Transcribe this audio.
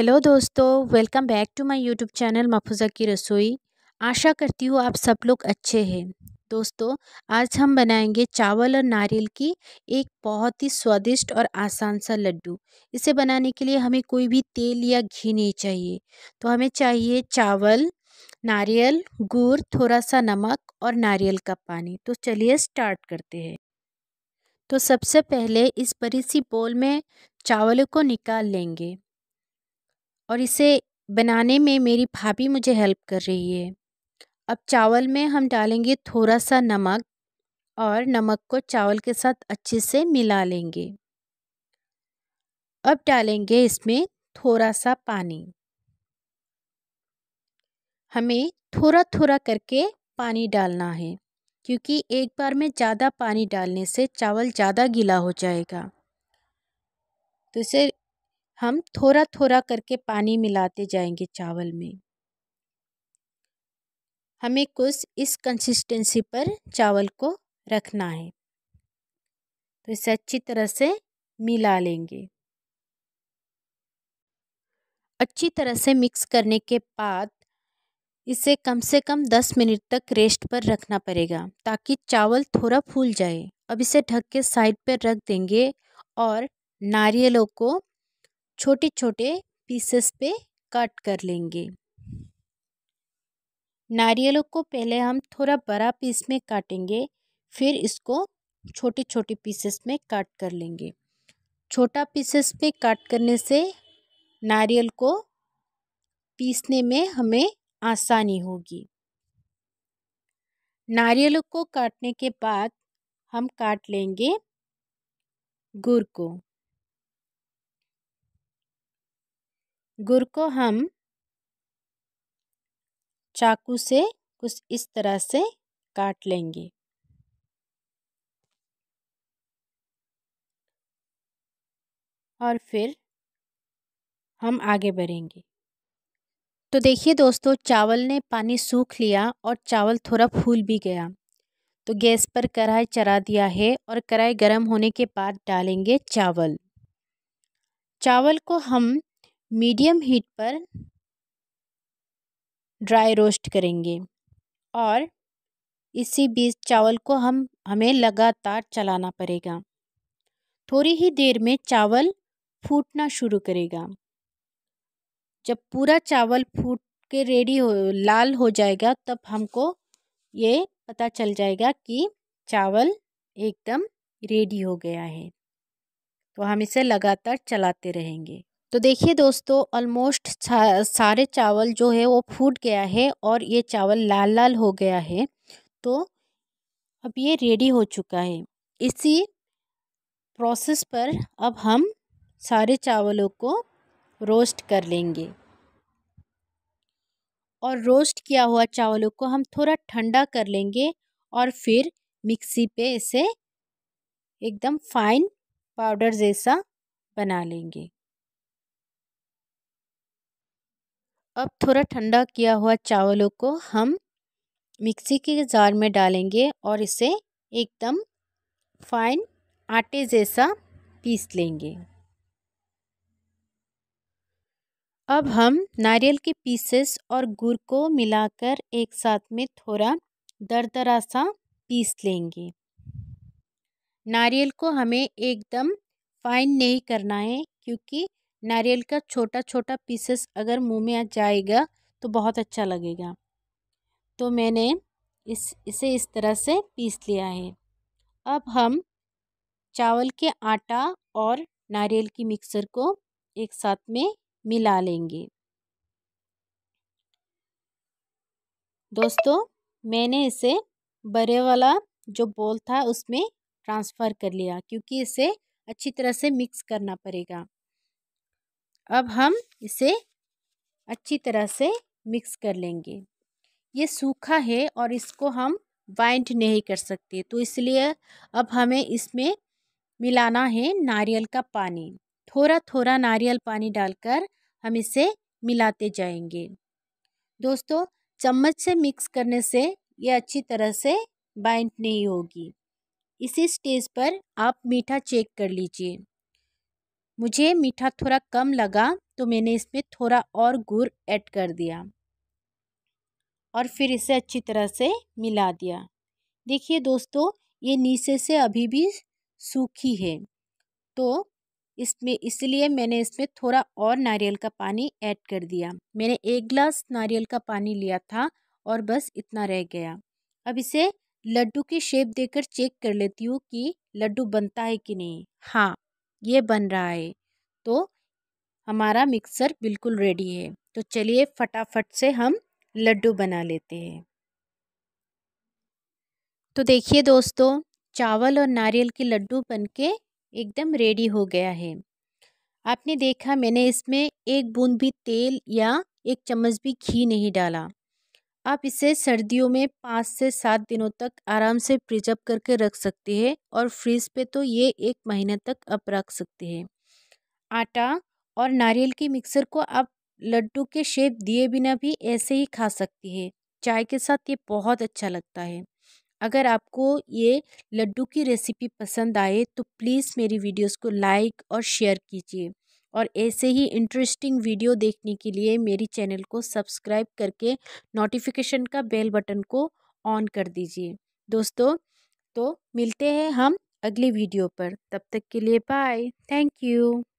hello दोस्तों welcome back to my YouTube channel Mahfuza की रसोई आशा करती हूँ आप सब लोग अच्छे हैं दोस्तों आज हम बनाएंगे चावल और नारियल की एक बहुत ही स्वादिष्ट और आसान सा लड्डू इसे बनाने के लिए हमें कोई भी तेल या घी नहीं चाहिए तो हमें चाहिए चावल नारियल गुड़ थोड़ा सा नमक और नारियल का पानी तो चलिए स्टार्ट करते हैं तो सबसे पहले इस बड़ी सी बोल में चावल को निकाल लेंगे और इसे बनाने में मेरी भाभी मुझे हेल्प कर रही है अब चावल में हम डालेंगे थोड़ा सा नमक और नमक को चावल के साथ अच्छे से मिला लेंगे अब डालेंगे इसमें थोड़ा सा पानी हमें थोड़ा थोड़ा करके पानी डालना है क्योंकि एक बार में ज़्यादा पानी डालने से चावल ज़्यादा गीला हो जाएगा तो इसे हम थोड़ा थोड़ा करके पानी मिलाते जाएंगे चावल में हमें कुछ इस कंसिस्टेंसी पर चावल को रखना है तो इसे अच्छी तरह से मिला लेंगे अच्छी तरह से मिक्स करने के बाद इसे कम से कम दस मिनट तक रेस्ट पर रखना पड़ेगा ताकि चावल थोड़ा फूल जाए अब इसे ढक के साइड पर रख देंगे और नारियलों को छोटे छोटे पीसेस पे काट कर लेंगे नारियलों को पहले हम थोड़ा बड़ा पीस में काटेंगे फिर इसको छोटे छोटे पीसेस में काट कर लेंगे छोटा पीसेस पे काट करने से नारियल को पीसने में हमें आसानी होगी नारियलों को काटने के बाद हम काट लेंगे गुड़ को गुड़ को हम चाकू से कुछ इस तरह से काट लेंगे और फिर हम आगे बढ़ेंगे तो देखिए दोस्तों चावल ने पानी सूख लिया और चावल थोड़ा फूल भी गया तो गैस पर कढ़ाई चढ़ा दिया है और कढ़ाई गर्म होने के बाद डालेंगे चावल चावल को हम मीडियम हीट पर ड्राई रोस्ट करेंगे और इसी बीच चावल को हम हमें लगातार चलाना पड़ेगा थोड़ी ही देर में चावल फूटना शुरू करेगा जब पूरा चावल फूट के रेडी हो लाल हो जाएगा तब हमको ये पता चल जाएगा कि चावल एकदम रेडी हो गया है तो हम इसे लगातार चलाते रहेंगे तो देखिए दोस्तों ऑलमोस्ट सारे चावल जो है वो फूट गया है और ये चावल लाल लाल हो गया है तो अब ये रेडी हो चुका है इसी प्रोसेस पर अब हम सारे चावलों को रोस्ट कर लेंगे और रोस्ट किया हुआ चावलों को हम थोड़ा ठंडा कर लेंगे और फिर मिक्सी पे इसे एकदम फाइन पाउडर जैसा बना लेंगे अब थोड़ा ठंडा किया हुआ चावलों को हम मिक्सी के जार में डालेंगे और इसे एकदम फाइन आटे जैसा पीस लेंगे अब हम नारियल के पीसेस और गुड़ को मिलाकर एक साथ में थोड़ा दरदरा सा पीस लेंगे नारियल को हमें एकदम फाइन नहीं करना है क्योंकि नारियल का छोटा छोटा पीसेस अगर मुंह में आ जाएगा तो बहुत अच्छा लगेगा तो मैंने इस इसे इस तरह से पीस लिया है अब हम चावल के आटा और नारियल की मिक्सर को एक साथ में मिला लेंगे दोस्तों मैंने इसे बड़े वाला जो बोल था उसमें ट्रांसफ़र कर लिया क्योंकि इसे अच्छी तरह से मिक्स करना पड़ेगा अब हम इसे अच्छी तरह से मिक्स कर लेंगे ये सूखा है और इसको हम बाइंड नहीं कर सकते तो इसलिए अब हमें इसमें मिलाना है नारियल का पानी थोड़ा थोड़ा नारियल पानी डालकर हम इसे मिलाते जाएंगे दोस्तों चम्मच से मिक्स करने से ये अच्छी तरह से बाइंड नहीं होगी इसी स्टेज पर आप मीठा चेक कर लीजिए मुझे मीठा थोड़ा कम लगा तो मैंने इसमें थोड़ा और गुड़ ऐड कर दिया और फिर इसे अच्छी तरह से मिला दिया देखिए दोस्तों ये नीचे से अभी भी सूखी है तो इसमें इसलिए मैंने इसमें थोड़ा और नारियल का पानी ऐड कर दिया मैंने एक गिलास नारियल का पानी लिया था और बस इतना रह गया अब इसे लड्डू की शेप देकर चेक कर लेती हूँ कि लड्डू बनता है कि नहीं हाँ ये बन रहा है तो हमारा मिक्सर बिल्कुल रेडी है तो चलिए फटाफट से हम लड्डू बना लेते हैं तो देखिए दोस्तों चावल और नारियल के लड्डू बनके एकदम रेडी हो गया है आपने देखा मैंने इसमें एक बूंद भी तेल या एक चम्मच भी घी नहीं डाला आप इसे सर्दियों में पाँच से सात दिनों तक आराम से प्रिजर्व करके रख सकते हैं और फ्रिज पे तो ये एक महीने तक आप रख सकते हैं आटा और नारियल की मिक्सर को आप लड्डू के शेप दिए बिना भी ऐसे ही खा सकती है चाय के साथ ये बहुत अच्छा लगता है अगर आपको ये लड्डू की रेसिपी पसंद आए तो प्लीज़ मेरी वीडियोस को लाइक और शेयर कीजिए और ऐसे ही इंटरेस्टिंग वीडियो देखने के लिए मेरी चैनल को सब्सक्राइब करके नोटिफिकेशन का बेल बटन को ऑन कर दीजिए दोस्तों तो मिलते हैं हम अगली वीडियो पर तब तक के लिए बाय थैंक यू